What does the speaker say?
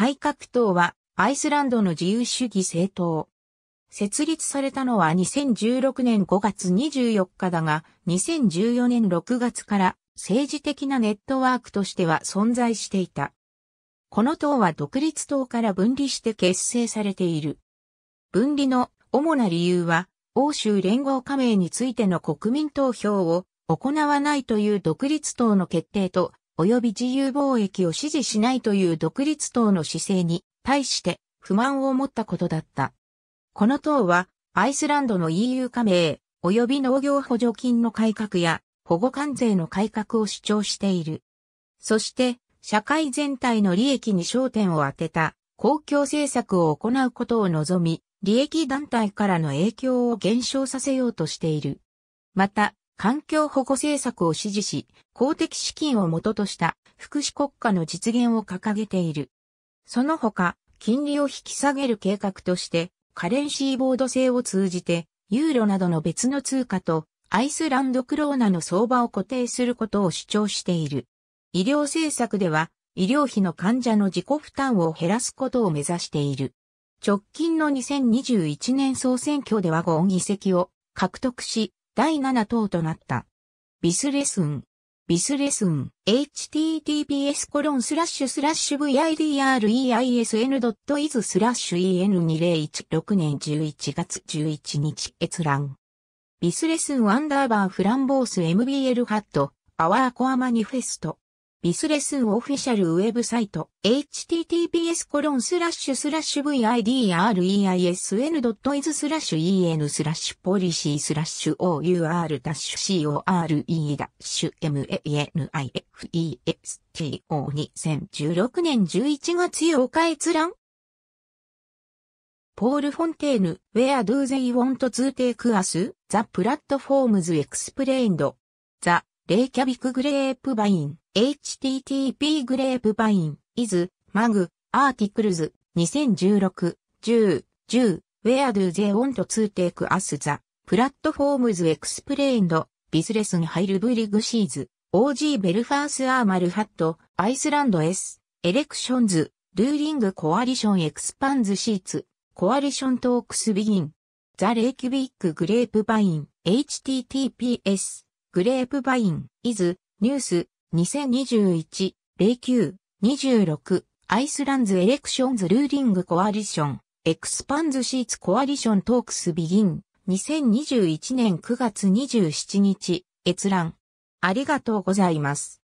改革党はアイスランドの自由主義政党。設立されたのは2016年5月24日だが、2014年6月から政治的なネットワークとしては存在していた。この党は独立党から分離して結成されている。分離の主な理由は、欧州連合加盟についての国民投票を行わないという独立党の決定と及び自由貿易を支持しないという独立党の姿勢に対して不満を持ったことだった。この党はアイスランドの EU 加盟及び農業補助金の改革や保護関税の改革を主張している。そして社会全体の利益に焦点を当てた公共政策を行うことを望み、利益団体からの影響を減少させようとしている。また、環境保護政策を支持し、公的資金を元とした福祉国家の実現を掲げている。その他、金利を引き下げる計画として、カレンシーボード制を通じて、ユーロなどの別の通貨と、アイスランドクローナの相場を固定することを主張している。医療政策では、医療費の患者の自己負担を減らすことを目指している。直近の2021年総選挙では5議席を獲得し、第7党となった。ビスレスン。ビスレスン、https コロンスラッシュスラッシュ vidreisn.is スラッシュ en2016 年11月11日閲覧。ビスレスンアンダーバーフランボース MBL ハット、アワーコアマニフェスト。ビスレスンオフィシャルウェブサイト https コロンスラッシュスラッシュ vidreisn.is スラッシュ en スラッシュポリシースラッシュ our-core-manifesto2016 年11月8日閲覧ポール・フォンテーヌ、Where do they want to take us? The platforms explained. The レイキャビックグレープバイン、http グレープバイン、is, mag, articles, 2016, 10, 10, where do they want to take us the platforms explained, b u s に入る V リグシーズ、OG ベルファースアーマルハット、アイスランド S、エレクションズ、ドゥーリングコアリションエクスパンズシーツ、コアリショントークスビギン、ザ・レイキュビック・グレープバイン、https グレープバイン、イズ、ニュース、2021、09、26、アイスランズエレクションズルーリングコアリション、エクスパンズシーツコアリショントークスビギン、2021年9月27日、閲覧。ありがとうございます。